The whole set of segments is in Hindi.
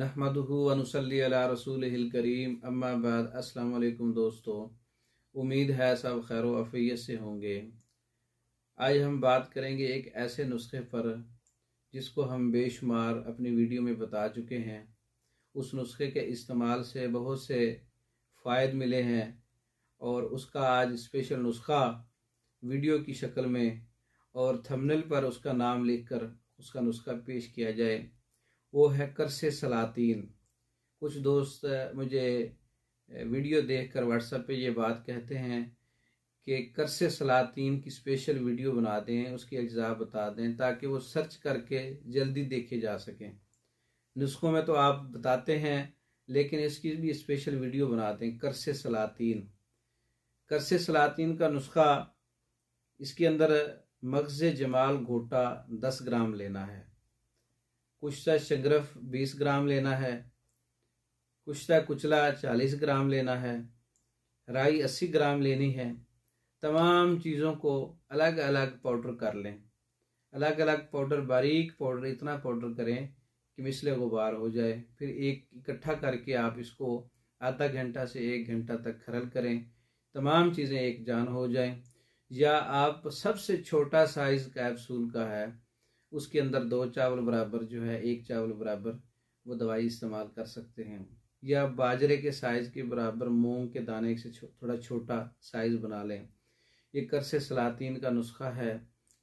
नहमदनसली रसूल करीम अम्माबाद अस्सलाम वालेकुम दोस्तों उम्मीद है सब खैर अफियत से होंगे आज हम बात करेंगे एक ऐसे नुस्खे पर जिसको हम बेशुमार अपनी वीडियो में बता चुके हैं उस नुस्खे के इस्तेमाल से बहुत से फ़ायद मिले हैं और उसका आज स्पेशल नुस्खा वीडियो की शक्ल में और थंबनेल पर उसका नाम लिखकर उसका नुस्खा पेश किया जाए वो है कर्स सलातीन कुछ दोस्त मुझे वीडियो देखकर व्हाट्सएप पे ये बात कहते हैं कि करसे सलातीन की स्पेशल वीडियो बना दें उसकी अज्जा बता दें ताकि वो सर्च करके जल्दी देखे जा सकें नुस्खों में तो आप बताते हैं लेकिन इसकी भी स्पेशल वीडियो बना दें करसे सलातीन करसे सलातीन का नुस्खा इसके अंदर मगज़ जमाल घोटा दस ग्राम लेना है कुश्ता शग्रफ बीस ग्राम लेना है कुश्ता कुचला चालीस ग्राम लेना है राई अस्सी ग्राम लेनी है तमाम चीज़ों को अलग अलग पाउडर कर लें अलग अलग पाउडर बारीक पाउडर इतना पाउडर करें कि मिसले गुबार हो जाए फिर एक इकट्ठा करके आप इसको आधा घंटा से एक घंटा तक खरल करें तमाम चीज़ें एक जान हो जाएं या आप सबसे छोटा साइज़ कैप्सूल का है उसके अंदर दो चावल बराबर जो है एक चावल बराबर वो दवाई इस्तेमाल कर सकते हैं या बाजरे के साइज़ के बराबर मूंग के दाने से छो, थोड़ा छोटा साइज़ बना लें ये करसे सलातीन का नुस्खा है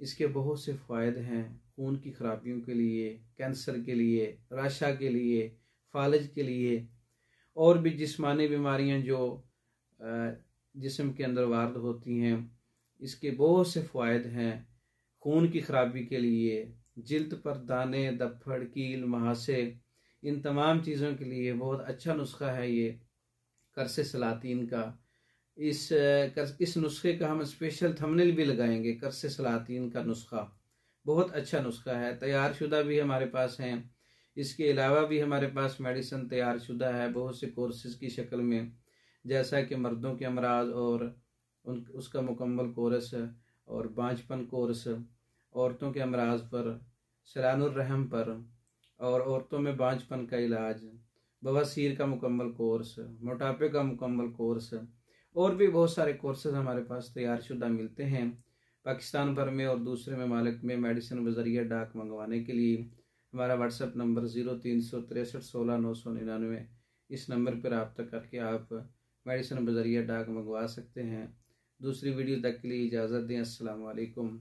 इसके बहुत से फ़ायदे हैं खून की खराबियों के लिए कैंसर के लिए राशा के लिए फालज के लिए और भी जिसमानी बीमारियां जो जिसम के अंदर वार्द होती हैं इसके बहुत से फ़ायदे हैं खून की खराबी के लिए जिल्द पर दाने दफ्फड़ कील महासे इन तमाम चीज़ों के लिए बहुत अच्छा नुस्खा है ये कर्स सलातीन का इस कर, इस नुस्खे का हम स्पेशल थंबनेल भी लगाएंगे कर्स सलातीन का नुस्खा बहुत अच्छा नुस्खा है तैयार शुदा भी हमारे पास हैं इसके अलावा भी हमारे पास मेडिसन तैयार शुदा है बहुत से कोर्सेज की शक्ल में जैसा कि मर्दों के अमराज और उन उसका मुकम्मल कोर्स और बाँचपन कोर्स औरतों के अमराज पर सरानुरहम पर और औरतों में बाँझपन का इलाज बवासीर का मुकम्मल कोर्स मोटापे का मुकम्मल कोर्स और भी बहुत सारे कोर्सेज हमारे पास तैयार शुदा मिलते हैं पाकिस्तान भर में और दूसरे ममालिक में मेडिसिन बजरिया डाक मंगवाने के लिए हमारा व्हाट्सएप नंबर ज़ीरो तीन सौ तिरसठ सोलह नौ सौ निन्यानवे इस नंबर पर रबता करके आप मेडिसिन बजरिया डाक मंगवा सकते हैं दूसरी वीडियो तक के लिए इजाज़त दें असलकम